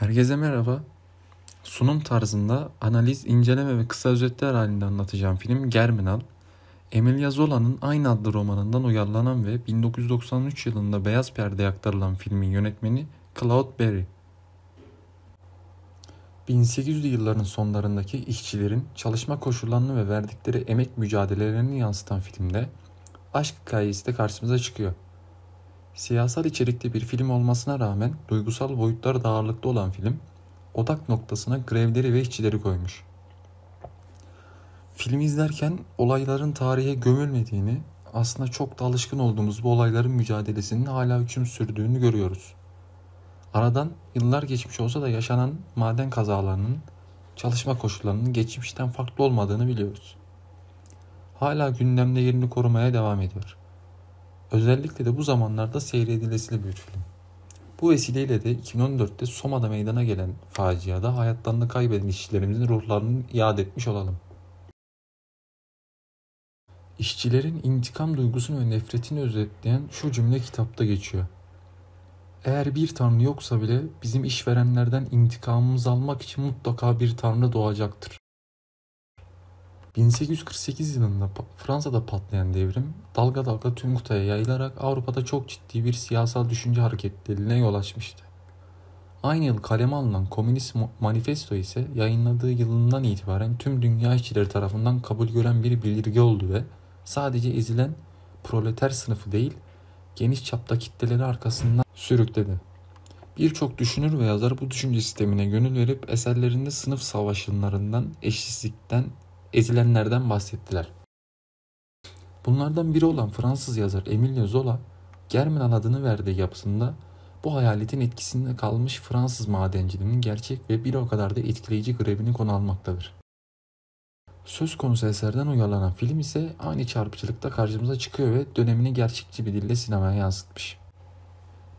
Herkese merhaba. Sunum tarzında analiz, inceleme ve kısa özetler halinde anlatacağım film Germinal. Emilia Zola'nın aynı adlı romanından uyarlanan ve 1993 yılında Beyaz Perde'ye aktarılan filmin yönetmeni Claude Berry. 1800'lü yılların sonlarındaki işçilerin çalışma koşullarını ve verdikleri emek mücadelelerini yansıtan filmde aşk hikayesi de karşımıza çıkıyor. Siyasal içerikli bir film olmasına rağmen duygusal boyutlar da ağırlıklı olan film, odak noktasına grevleri ve işçileri koymuş. Filmi izlerken olayların tarihe gömülmediğini, aslında çok da alışkın olduğumuz bu olayların mücadelesinin hala hüküm sürdüğünü görüyoruz. Aradan yıllar geçmiş olsa da yaşanan maden kazalarının, çalışma koşullarının geçmişten farklı olmadığını biliyoruz. Hala gündemde yerini korumaya devam ediyor.'' Özellikle de bu zamanlarda seyredilesiyle bir film. Bu vesileyle de 2014'te Soma'da meydana gelen faciada hayatlarını kaybeden işçilerimizin ruhlarını iade etmiş olalım. İşçilerin intikam duygusunu ve nefretini özetleyen şu cümle kitapta geçiyor. Eğer bir tanrı yoksa bile bizim işverenlerden intikamımızı almak için mutlaka bir tanrı doğacaktır. 1848 yılında Fransa'da patlayan devrim dalga dalga tüm kıtaya yayılarak Avrupa'da çok ciddi bir siyasal düşünce hareketliliğine yol açmıştı. Aynı yıl kaleme alınan Komünist Manifesto ise yayınladığı yılından itibaren tüm dünya işçileri tarafından kabul gören bir bildirge oldu ve sadece ezilen proleter sınıfı değil, geniş çapta kitleleri arkasından sürükledi. Birçok düşünür ve yazar bu düşünce sistemine gönül verip eserlerinde sınıf savaşlarından, eşitsizlikten, ezilenlerden bahsettiler. Bunlardan biri olan Fransız yazar Emile Zola, Germinal adını verdiği yapısında bu hayaletin etkisinde kalmış Fransız madenciliğinin gerçek ve bir o kadar da etkileyici grevini konu almaktadır. Söz konusu eserden uyarlanan film ise aynı çarpıcılıkta karşımıza çıkıyor ve dönemini gerçekçi bir dille sinemaya yansıtmış.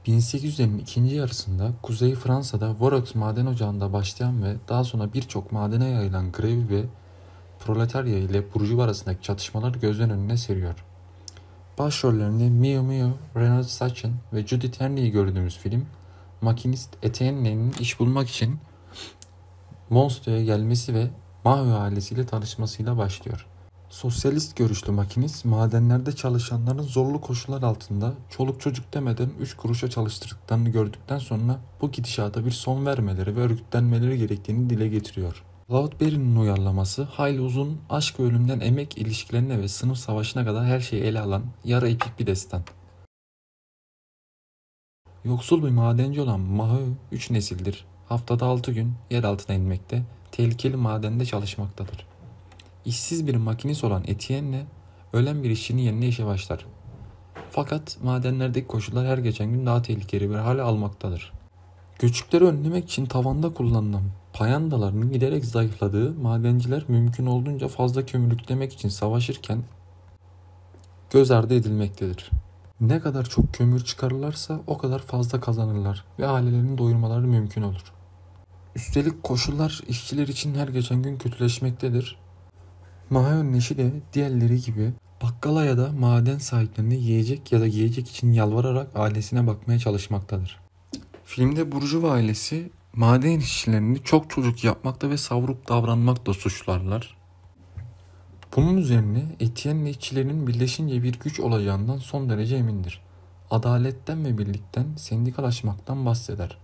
1800'lerin ikinci yarısında Kuzey Fransa'da Vorax maden ocağında başlayan ve daha sonra birçok madene yayılan grevi ve proletarya ile burjuva arasındaki çatışmaları gözden önüne seriyor. Başrollerinde Mio Mio, Renaud Sachin ve Judith Henley'i gördüğümüz film, makinist Etienne'nin iş bulmak için Monstre'ye gelmesi ve Mahve ailesiyle tanışmasıyla başlıyor. Sosyalist görüşlü makinist madenlerde çalışanların zorlu koşullar altında çoluk çocuk demeden 3 kuruşa çalıştırdıklarını gördükten sonra bu gidişata bir son vermeleri ve örgütlenmeleri gerektiğini dile getiriyor. Cloudberry'nin uyarlaması hayli uzun, aşk ve ölümden emek ilişkilerine ve sınıf savaşına kadar her şeyi ele alan yarı epik bir destan. Yoksul bir madenci olan Mahö 3 nesildir. Haftada 6 gün yer altına inmekte, tehlikeli madende çalışmaktadır. İşsiz bir makinist olan Etienne ölen bir işçinin yerine işe başlar. Fakat madenlerdeki koşullar her geçen gün daha tehlikeli bir hale almaktadır. Göçükleri önlemek için tavanda kullanılan payandalarının giderek zayıfladığı madenciler mümkün olduğunca fazla kömürlüklemek için savaşırken göz ardı edilmektedir. Ne kadar çok kömür çıkarırlarsa o kadar fazla kazanırlar ve ailelerini doyurmaları mümkün olur. Üstelik koşullar işçiler için her geçen gün kötüleşmektedir. Mayon Neşi de diğerleri gibi bakkala ya da maden sahiplerine yiyecek ya da yiyecek için yalvararak ailesine bakmaya çalışmaktadır. Filmde Burjuva ailesi maden işçilerini çok çocuk yapmakta ve savrup davranmakta suçlarlar. Bunun üzerine Etienne işçilerin birleşince bir güç olacağından son derece emindir. Adaletten ve birlikten sendikalaşmaktan bahseder.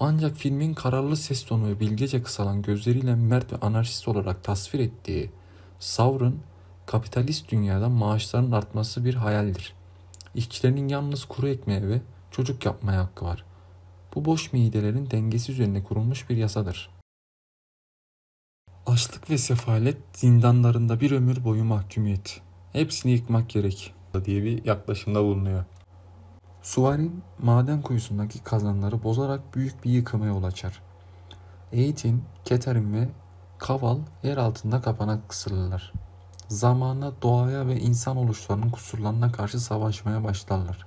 Ancak filmin kararlı ses tonu ve bilgece kısalan gözleriyle mert ve anarşist olarak tasvir ettiği Savr'ın kapitalist dünyada maaşların artması bir hayaldir. İşçilerin yalnız kuru ekmeğe ve çocuk yapmaya hakkı var.'' Bu boş midelerin dengesi üzerine kurulmuş bir yasadır. Açlık ve sefalet zindanlarında bir ömür boyu mahkumiyet. Hepsini yıkmak gerek diye bir yaklaşımda bulunuyor. Suvarin maden kuyusundaki kazanları bozarak büyük bir yıkıma yol açar. Eğitim, Keterin ve Kaval yer altında kapanak kısırlar. Zamanla doğaya ve insan oluşlarının kusurlarına karşı savaşmaya başlarlar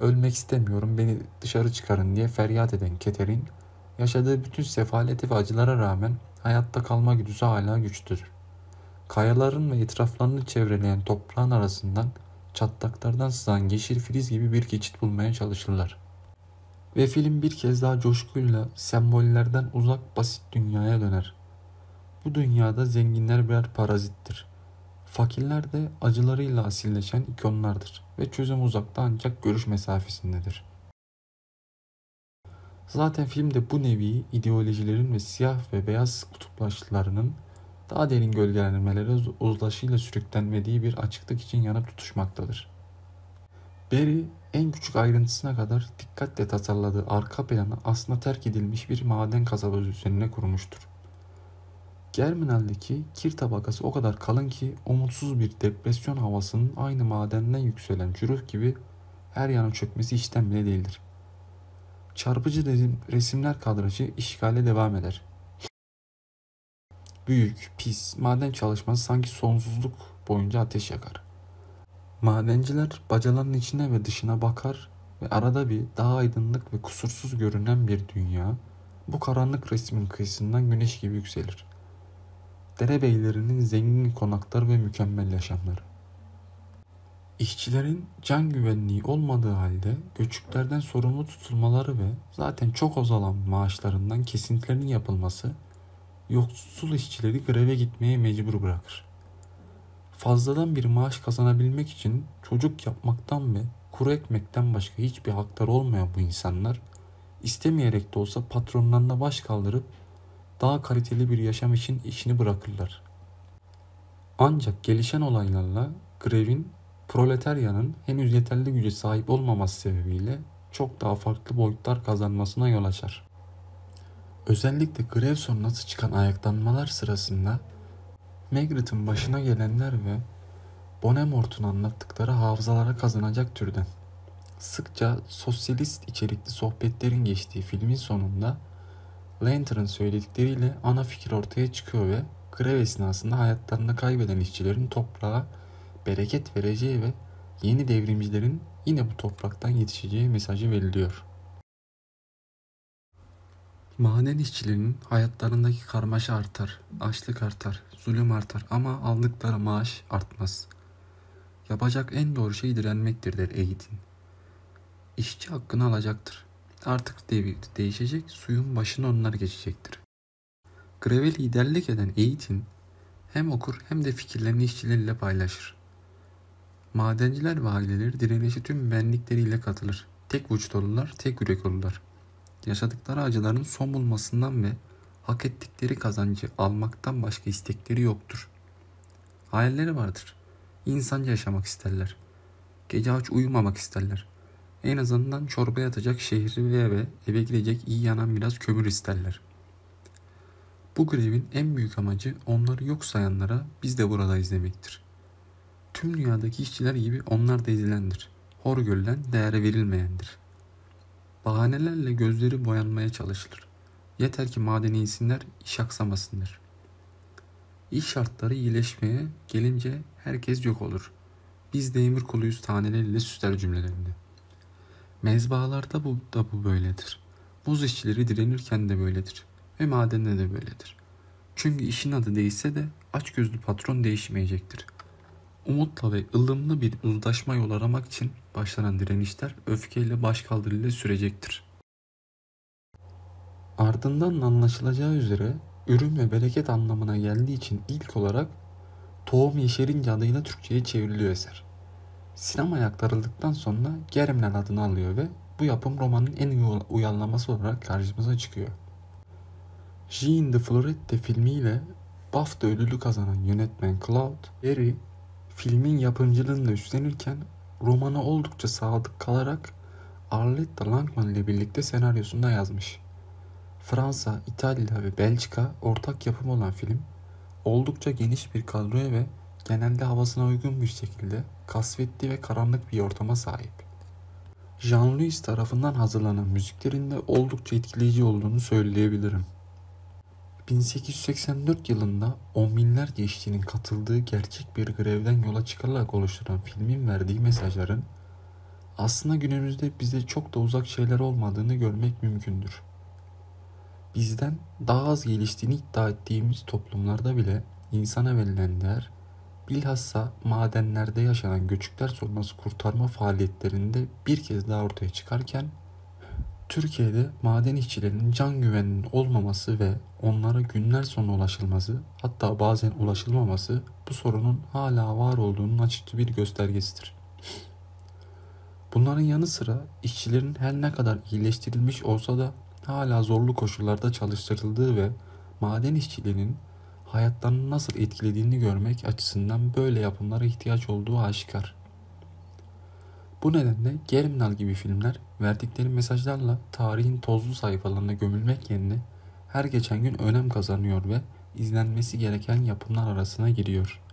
ölmek istemiyorum beni dışarı çıkarın diye feryat eden Keterin, yaşadığı bütün sefaleti ve acılara rağmen hayatta kalma güdüsü hala güçtür. Kayaların ve etraflarını çevreleyen toprağın arasından çatlaklardan sızan yeşil filiz gibi bir geçit bulmaya çalışırlar. Ve film bir kez daha coşkuyla sembollerden uzak basit dünyaya döner. Bu dünyada zenginler birer parazittir. Fakirler de acılarıyla asilleşen ikonlardır ve çözüm uzakta ancak görüş mesafesindedir. Zaten filmde bu nevi ideolojilerin ve siyah ve beyaz kutuplaşlarının daha derin gölgelenmelere uzlaşıyla sürüklenmediği bir açıklık için yanıp tutuşmaktadır. Barry en küçük ayrıntısına kadar dikkatle tasarladığı arka planı aslında terk edilmiş bir maden kasabası üzerine kurmuştur. Germinal'deki kir tabakası o kadar kalın ki umutsuz bir depresyon havasının aynı madenden yükselen cüruf gibi her yana çökmesi işten bile değildir. Çarpıcı resimler kadrajı işgale devam eder. Büyük, pis, maden çalışması sanki sonsuzluk boyunca ateş yakar. Madenciler bacaların içine ve dışına bakar ve arada bir daha aydınlık ve kusursuz görünen bir dünya bu karanlık resmin kıyısından güneş gibi yükselir derebeylerinin zengin konakları ve mükemmel yaşamları. İşçilerin can güvenliği olmadığı halde göçüklerden sorumlu tutulmaları ve zaten çok azalan maaşlarından kesintilerin yapılması yoksul işçileri greve gitmeye mecbur bırakır. Fazladan bir maaş kazanabilmek için çocuk yapmaktan ve kuru ekmekten başka hiçbir hakları olmayan bu insanlar istemeyerek de olsa patronlarına baş kaldırıp daha kaliteli bir yaşam için işini bırakırlar. Ancak gelişen olaylarla grevin proletaryanın henüz yeterli güce sahip olmaması sebebiyle çok daha farklı boyutlar kazanmasına yol açar. Özellikle grev sonrası çıkan ayaklanmalar sırasında Magritte'in başına gelenler ve Bonemort'un anlattıkları hafızalara kazanacak türden. Sıkça sosyalist içerikli sohbetlerin geçtiği filmin sonunda Lantern'ın söyledikleriyle ana fikir ortaya çıkıyor ve grev esnasında hayatlarını kaybeden işçilerin toprağa bereket vereceği ve yeni devrimcilerin yine bu topraktan yetişeceği mesajı veriliyor. Maden işçilerinin hayatlarındaki karmaşa artar, açlık artar, zulüm artar ama aldıkları maaş artmaz. Yapacak en doğru şey direnmektir der Eğitin. İşçi hakkını alacaktır artık devi değişecek, suyun başına onlar geçecektir. Greve liderlik eden Eğitim hem okur hem de fikirlerini işçilerle paylaşır. Madenciler ve aileleri direnişe tüm benlikleriyle katılır. Tek vücut olurlar, tek yürek olurlar. Yaşadıkları acıların son bulmasından ve hak ettikleri kazancı almaktan başka istekleri yoktur. Hayalleri vardır. İnsanca yaşamak isterler. Gece aç uyumamak isterler. En azından çorba yatacak şehri ve eve gidecek iyi yanan biraz kömür isterler. Bu grevin en büyük amacı onları yok sayanlara biz de burada izlemektir. Tüm dünyadaki işçiler gibi onlar da ezilendir. Hor görülen, değere verilmeyendir. Bahanelerle gözleri boyanmaya çalışılır. Yeter ki madeni insinler, iş aksamasınlar. İş şartları iyileşmeye gelince herkes yok olur. Biz de emir kuluyuz taneleriyle süsler cümlelerinde.'' Mezbaalarda bu, da bu böyledir. Buz işçileri direnirken de böyledir. Ve madende de böyledir. Çünkü işin adı değişse de açgözlü patron değişmeyecektir. Umutla ve ılımlı bir uzlaşma yol aramak için başlanan direnişler öfkeyle başkaldırıyla sürecektir. Ardından anlaşılacağı üzere ürün ve bereket anlamına geldiği için ilk olarak Tohum Yeşerince adıyla Türkçe'ye çevriliyor eser. Sinemaya aktarıldıktan sonra Gerimlen adını alıyor ve bu yapım romanın en iyi uyarlaması olarak karşımıza çıkıyor. Jean de the Florette filmiyle BAFTA ödülü kazanan yönetmen Claude Berry filmin yapımcılığını da üstlenirken romana oldukça sadık kalarak Arlette Langman ile birlikte senaryosunu da yazmış. Fransa, İtalya ve Belçika ortak yapım olan film oldukça geniş bir kadroya ve genelde havasına uygun bir şekilde kasvetli ve karanlık bir ortama sahip. Jean-Louis tarafından hazırlanan müziklerinde oldukça etkileyici olduğunu söyleyebilirim. 1884 yılında on binlerce işçinin katıldığı gerçek bir grevden yola çıkarak oluşturan filmin verdiği mesajların aslında günümüzde bize çok da uzak şeyler olmadığını görmek mümkündür. Bizden daha az geliştiğini iddia ettiğimiz toplumlarda bile insana verilen değer bilhassa madenlerde yaşanan göçükler sonrası kurtarma faaliyetlerinde bir kez daha ortaya çıkarken Türkiye'de maden işçilerinin can güveninin olmaması ve onlara günler sonra ulaşılması hatta bazen ulaşılmaması bu sorunun hala var olduğunun açıkçası bir göstergesidir. Bunların yanı sıra işçilerin her ne kadar iyileştirilmiş olsa da hala zorlu koşullarda çalıştırıldığı ve maden işçilerinin Hayattan nasıl etkilediğini görmek açısından böyle yapımlara ihtiyaç olduğu aşikar. Bu nedenle Germinal gibi filmler verdikleri mesajlarla tarihin tozlu sayfalarına gömülmek yerine her geçen gün önem kazanıyor ve izlenmesi gereken yapımlar arasına giriyor.''